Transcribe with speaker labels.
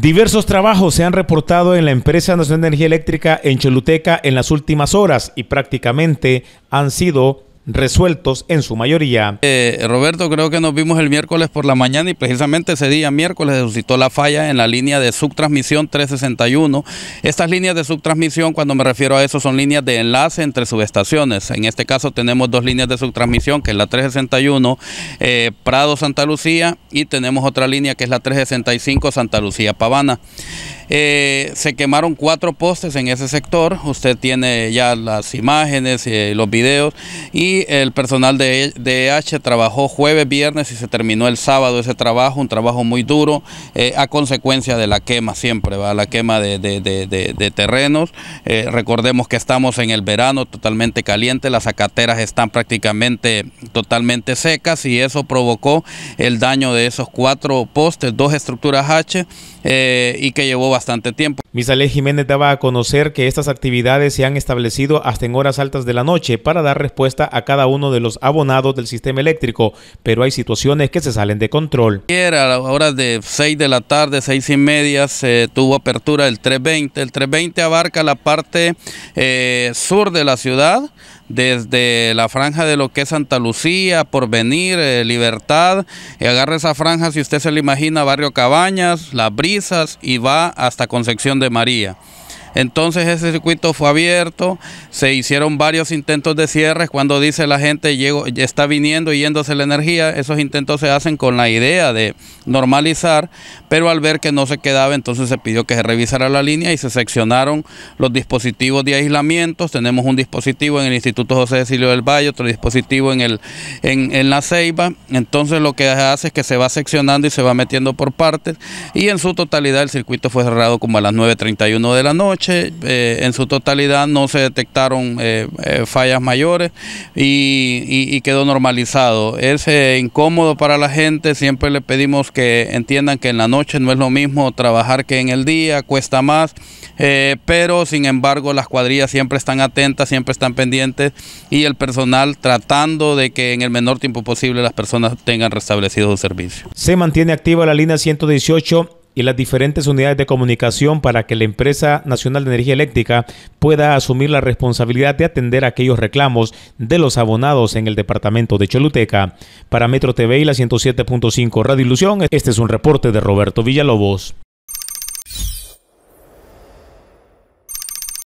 Speaker 1: Diversos trabajos se han reportado en la empresa Nacional de Energía Eléctrica en Choluteca en las últimas horas y prácticamente
Speaker 2: han sido resueltos en su mayoría. Eh, Roberto, creo que nos vimos el miércoles por la mañana y precisamente ese día miércoles se suscitó la falla en la línea de subtransmisión 361. Estas líneas de subtransmisión, cuando me refiero a eso, son líneas de enlace entre subestaciones. En este caso tenemos dos líneas de subtransmisión, que es la 361 eh, Prado Santa Lucía y tenemos otra línea que es la 365 Santa Lucía Pavana. Eh, se quemaron cuatro postes en ese sector, usted tiene ya las imágenes y los videos y el personal de e DH trabajó jueves, viernes y se terminó el sábado ese trabajo, un trabajo muy duro, eh, a consecuencia de la quema siempre, ¿va? la quema de, terrenos. Eh, recordemos que estamos en el verano totalmente caliente, las acateras están prácticamente totalmente secas y eso provocó el daño de esos cuatro postes, dos estructuras H eh, y que llevó bastante tiempo.
Speaker 1: Misalé Jiménez daba a conocer que estas actividades se han establecido hasta en horas altas de la noche para dar respuesta a cada uno de los abonados del sistema eléctrico, pero hay situaciones que se salen de control.
Speaker 2: Ayer a las horas de 6 de la tarde, 6 y media, se tuvo apertura el 320. El 320 abarca la parte eh, sur de la ciudad, desde la franja de lo que es Santa Lucía, Porvenir, eh, Libertad, agarra esa franja, si usted se le imagina, Barrio Cabañas, Las Brisas, y va hasta Concepción de María. Entonces ese circuito fue abierto, se hicieron varios intentos de cierres. Cuando dice la gente está viniendo y yéndose la energía, esos intentos se hacen con la idea de normalizar, pero al ver que no se quedaba, entonces se pidió que se revisara la línea y se seccionaron los dispositivos de aislamiento. Tenemos un dispositivo en el Instituto José Cecilio del Valle, otro dispositivo en, el, en, en la Ceiba. Entonces lo que hace es que se va seccionando y se va metiendo por partes y en su totalidad el circuito fue cerrado como a las 9.31 de la noche. Eh, en su totalidad no se detectaron eh, eh, fallas mayores y, quedó normalizado. Es incómodo para la gente, siempre le pedimos que entiendan que en la noche no es lo mismo trabajar que en el día, cuesta más, pero sin embargo las cuadrillas siempre están atentas, siempre están pendientes y el personal tratando de que en el menor tiempo posible las personas tengan restablecido su servicio.
Speaker 1: Se mantiene activa la línea 118 y las diferentes unidades de comunicación para que la empresa nacional de energía eléctrica pueda asumir la responsabilidad de atender aquellos reclamos de los abonados en el departamento de Choluteca. Para Metro TV y la 107.5 Radio Ilusión, este es un reporte de Roberto Villalobos.